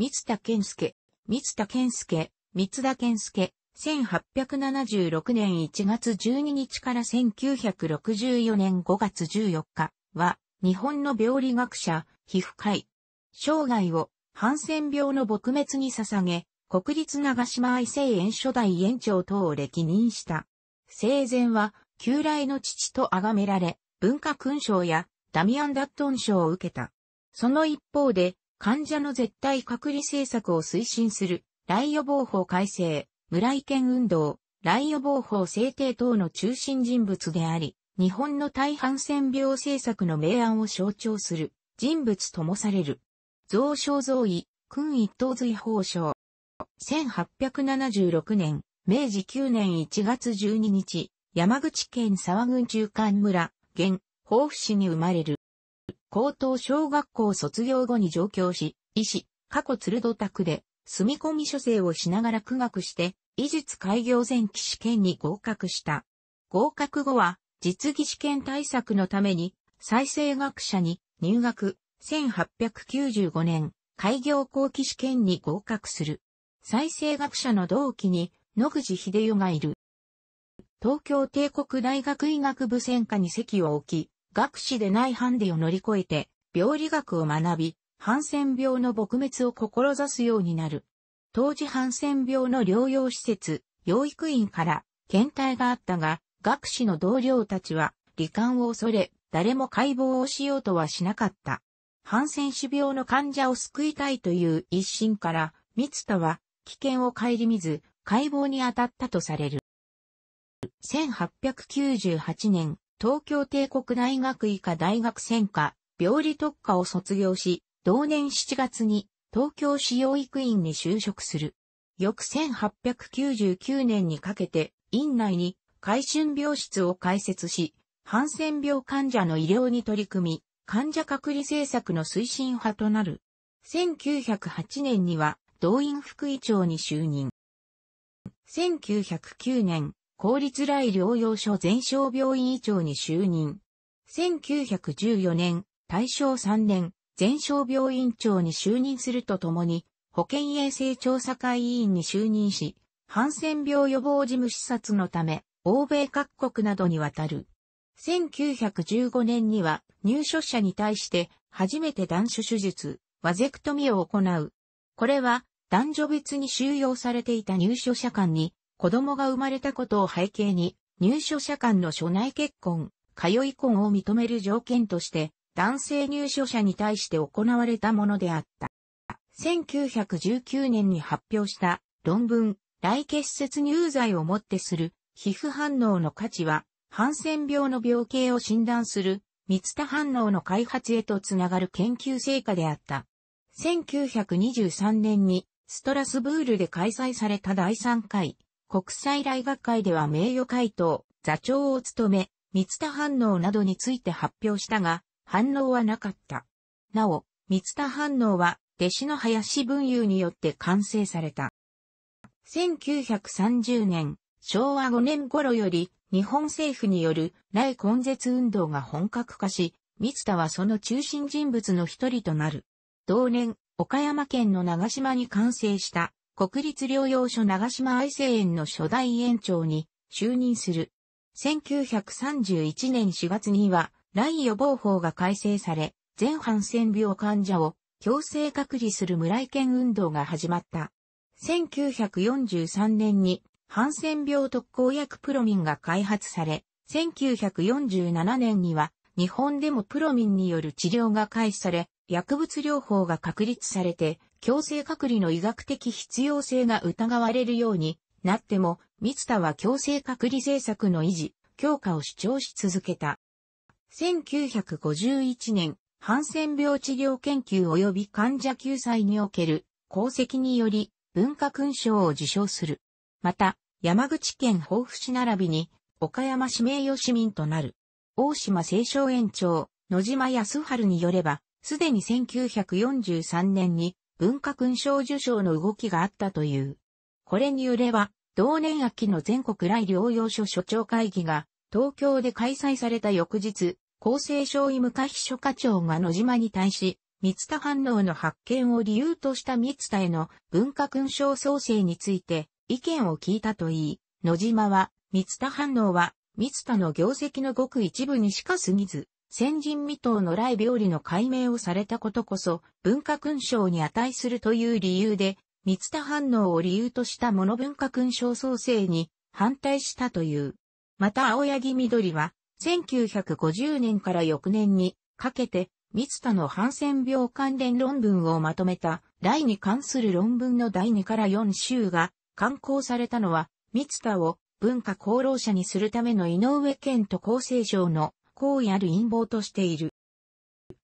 三田健介、三田健介、三田健介、1876年1月12日から1964年5月14日は、日本の病理学者、皮膚科医。生涯を、ハンセン病の撲滅に捧げ、国立長島愛生園初代園長等を歴任した。生前は、旧来の父と崇められ、文化勲章やダミアン・ダットン賞を受けた。その一方で、患者の絶対隔離政策を推進する、来予防法改正、村井県運動、来予防法制定等の中心人物であり、日本の大半戦病政策の明暗を象徴する人物ともされる。増床増位、君一等随法省。1876年、明治9年1月12日、山口県沢郡中間村、現、豊府市に生まれる。高等小学校卒業後に上京し、医師、過去鶴戸宅で、住み込み書生をしながら苦学して、医術開業前期試験に合格した。合格後は、実技試験対策のために、再生学者に入学、1895年、開業後期試験に合格する。再生学者の同期に、野口秀代がいる。東京帝国大学医学部専科に席を置き、学士でないハンディを乗り越えて、病理学を学び、ハンセン病の撲滅を志すようになる。当時ハンセン病の療養施設、養育院から検体があったが、学士の同僚たちは、罹患を恐れ、誰も解剖をしようとはしなかった。ハンセン死病の患者を救いたいという一心から、密田は危険を顧みず、解剖に当たったとされる。1898年、東京帝国大学医科大学専科、病理特科を卒業し、同年7月に東京市養育院に就職する。翌1899年にかけて、院内に海春病室を開設し、ハンセン病患者の医療に取り組み、患者隔離政策の推進派となる。1908年には、動員副委長に就任。1909年、公立来療養所全省病院医長に就任。1914年、大正3年、全省病院長に就任するとともに、保健衛生調査会委員に就任し、ハンセン病予防事務視察のため、欧米各国などにわたる。1915年には入所者に対して初めて断子手術、ワゼクトミを行う。これは男女別に収容されていた入所者間に子供が生まれたことを背景に、入所者間の所内結婚、通い婚を認める条件として、男性入所者に対して行われたものであった。1919年に発表した論文、来結節入剤をもってする皮膚反応の価値は、ハンセン病の病形を診断する密田反応の開発へとつながる研究成果であった。1923年にストラスブールで開催された第3回国際来学会では名誉会頭、座長を務め、三田反応などについて発表したが、反応はなかった。なお、三田反応は、弟子の林文雄によって完成された。1930年、昭和5年頃より、日本政府による内根絶運動が本格化し、三田はその中心人物の一人となる。同年、岡山県の長島に完成した国立療養所長島愛生園の初代園長に就任する。1931年4月には、来予防法が改正され、全ハンセン病患者を強制隔離する村井県運動が始まった。1943年にハンセン病特効薬プロミンが開発され、1947年には日本でもプロミンによる治療が開始され、薬物療法が確立されて、強制隔離の医学的必要性が疑われるようになっても、三田は強制隔離政策の維持、強化を主張し続けた。1951年、ハンセン病治療研究及び患者救済における功績により文化勲章を受賞する。また、山口県防府市並びに岡山市名誉市民となる。大島清少園長、野島康春によれば、すでに1943年に文化勲章受章の動きがあったという。これに揺れは、同年秋の全国来療養所所長会議が、東京で開催された翌日、厚生省医務課秘書課長が野島に対し、三田反応の発見を理由とした三田への文化勲章創生について意見を聞いたといい、野島は、三田反応は、三田の業績のごく一部にしか過ぎず、先人未到の来病理の解明をされたことこそ、文化勲章に値するという理由で、三田反応を理由とした物文化勲章創生に反対したという。また青柳緑は、1950年から翌年にかけて、三田のハンセン病関連論文をまとめた、来に関する論文の第2から4週が刊行されたのは、三田を文化功労者にするための井上健と厚生省の行為ある陰謀としている。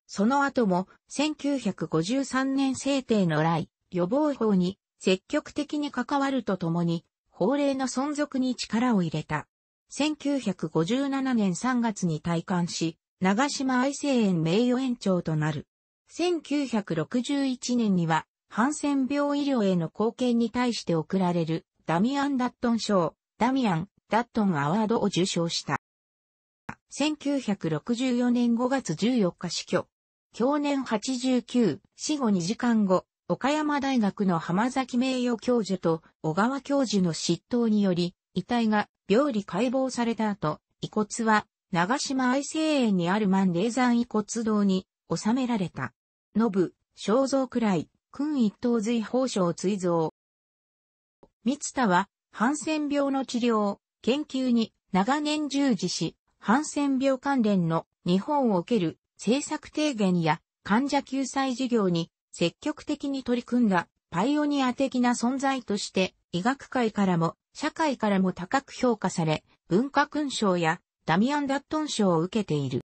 その後も、1953年制定の来、予防法に積極的に関わるとともに、法令の存続に力を入れた。1957年3月に退官し、長島愛生園名誉園長となる。1961年には、ハンセン病医療への貢献に対して贈られる、ダミアン・ダットン賞、ダミアン・ダットン・アワードを受賞した。1964年5月14日死去。去年89、死後2時間後、岡山大学の浜崎名誉教授と小川教授の執刀により、遺体が病理解剖された後、遺骨は長島愛生園にある万霊山遺骨堂に収められた。信、ブ、肖像くらい、君一等随法省追蔵。三田は、ハンセン病の治療、研究に長年従事し、ハンセン病関連の日本を受ける政策提言や患者救済事業に積極的に取り組んだパイオニア的な存在として医学界からも社会からも高く評価され文化勲章やダミアン・ダットン賞を受けている。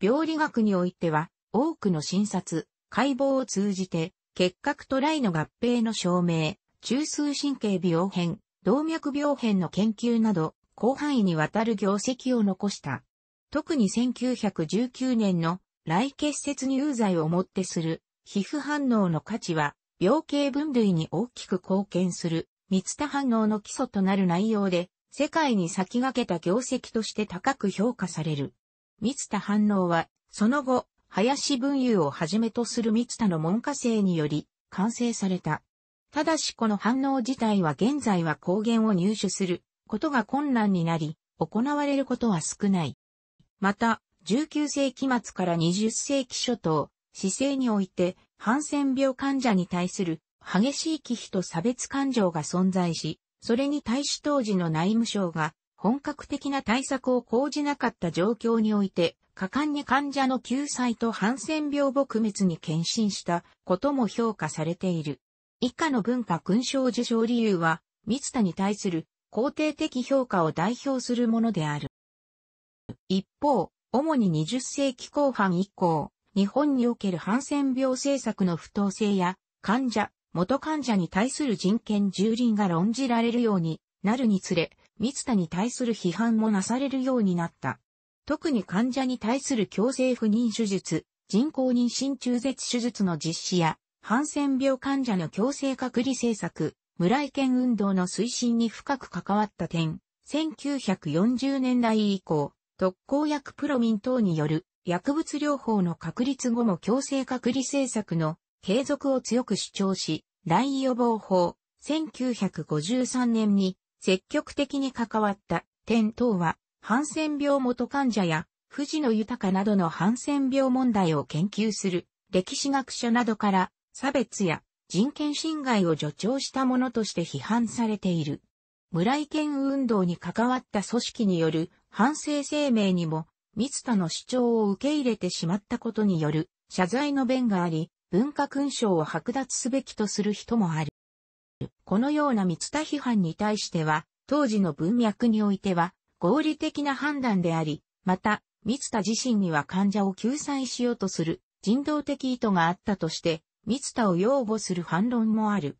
病理学においては多くの診察、解剖を通じて結核トライの合併の証明、中枢神経病変、動脈病変の研究など広範囲にわたる業績を残した。特に1919年の来結節乳剤をもってする皮膚反応の価値は病形分類に大きく貢献する密田反応の基礎となる内容で世界に先駆けた業績として高く評価される。密田反応はその後林文雄をはじめとする密田の門下生により完成された。ただしこの反応自体は現在は抗原を入手することが困難になり、行われることは少ない。また、19世紀末から20世紀初頭、姿勢において、ハンセン病患者に対する激しい忌避と差別感情が存在し、それに対し当時の内務省が本格的な対策を講じなかった状況において、果敢に患者の救済とハンセン病撲滅に献身したことも評価されている。以下の文化勲章受賞理由は、密田に対する肯定的評価を代表するものである。一方、主に20世紀後半以降、日本におけるハンセン病政策の不当性や、患者、元患者に対する人権蹂躙が論じられるようになるにつれ、密田に対する批判もなされるようになった。特に患者に対する強制不妊手術、人工妊娠中絶手術の実施や、ハンセン病患者の強制隔離政策、村井県運動の推進に深く関わった点、1940年代以降、特効薬プロミン等による薬物療法の確立後も強制隔離政策の継続を強く主張し、来予防法、1953年に積極的に関わった点等は、ハンセン病元患者や、藤野豊などのハンセン病問題を研究する歴史学者などから、差別や人権侵害を助長したものとして批判されている。村井県運動に関わった組織による反省声明にも、三田の主張を受け入れてしまったことによる謝罪の弁があり、文化勲章を剥奪すべきとする人もある。このような三田批判に対しては、当時の文脈においては合理的な判断であり、また、三田自身には患者を救済しようとする人道的意図があったとして、三田を擁護する反論もある。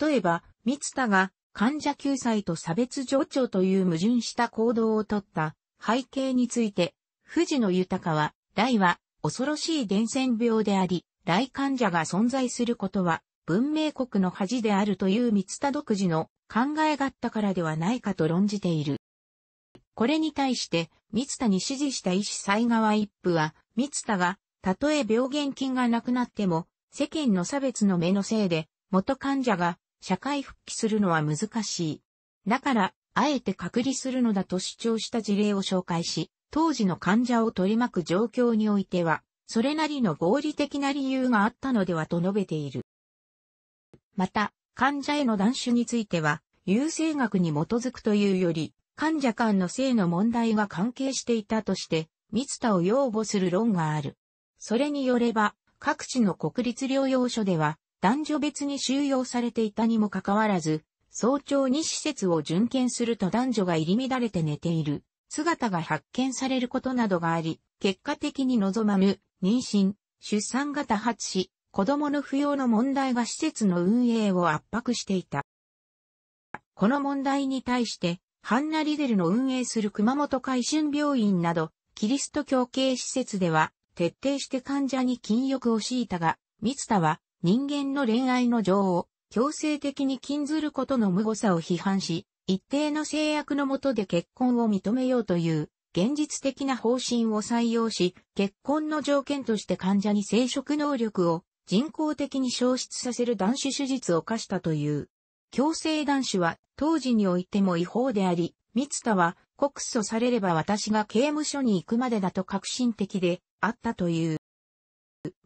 例えば、三田が患者救済と差別情緒という矛盾した行動をとった背景について、藤野豊は、大は恐ろしい伝染病であり、大患者が存在することは文明国の恥であるという三田独自の考えがあったからではないかと論じている。これに対して、三田に指示した医師西川一夫は、三田が、たとえ病原菌がなくなっても、世間の差別の目のせいで、元患者が社会復帰するのは難しい。だから、あえて隔離するのだと主張した事例を紹介し、当時の患者を取り巻く状況においては、それなりの合理的な理由があったのではと述べている。また、患者への断種については、優生学に基づくというより、患者間の性の問題が関係していたとして、密田を擁護する論がある。それによれば、各地の国立療養所では、男女別に収容されていたにもかかわらず、早朝に施設を巡検すると男女が入り乱れて寝ている姿が発見されることなどがあり、結果的に望まぬ妊娠、出産が多発し、子供の扶養の問題が施設の運営を圧迫していた。この問題に対して、ハンナ・リデルの運営する熊本海春病院など、キリスト教系施設では、徹底して患者に禁欲を強いたが、蜜田は人間の恋愛の情を強制的に禁ずることの無誤さを批判し、一定の制約の下で結婚を認めようという現実的な方針を採用し、結婚の条件として患者に生殖能力を人工的に消失させる男子手術を課したという。強制男子は当時においても違法であり、三田は告訴されれば私が刑務所に行くまでだと革新的であったという。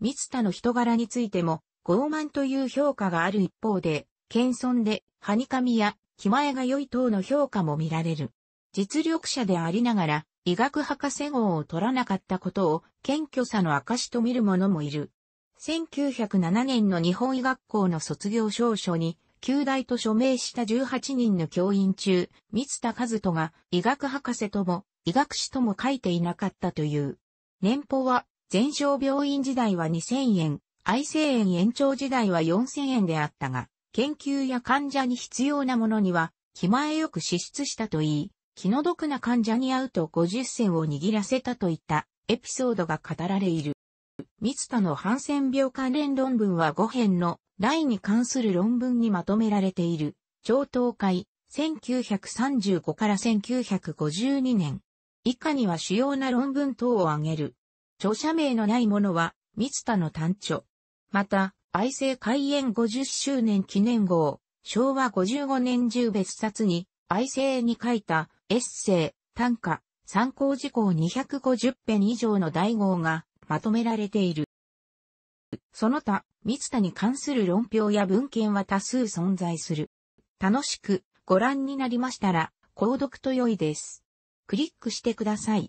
三田の人柄についても傲慢という評価がある一方で、謙遜で、はにかみや、気前が良い等の評価も見られる。実力者でありながら、医学博士号を取らなかったことを謙虚さの証と見る者もいる。1907年の日本医学校の卒業証書に、旧大と署名した18人の教員中、三田和人が医学博士とも医学士とも書いていなかったという。年俸は、全商病院時代は2000円、愛生園延長時代は4000円であったが、研究や患者に必要なものには、気前よく支出したといい、気の毒な患者に会うと50銭を握らせたといったエピソードが語られいる。三田のハンセン病関連論文は5編の、来に関する論文にまとめられている、超東海、1935から1952年。以下には主要な論文等を挙げる。著者名のないものは、三田の単著。また、愛政開園50周年記念号、昭和55年中別冊に、愛政に書いた、エッセイ、短歌、参考事項250編以上の大号が、まとめられている。その他、密田に関する論評や文献は多数存在する。楽しくご覧になりましたら、購読と良いです。クリックしてください。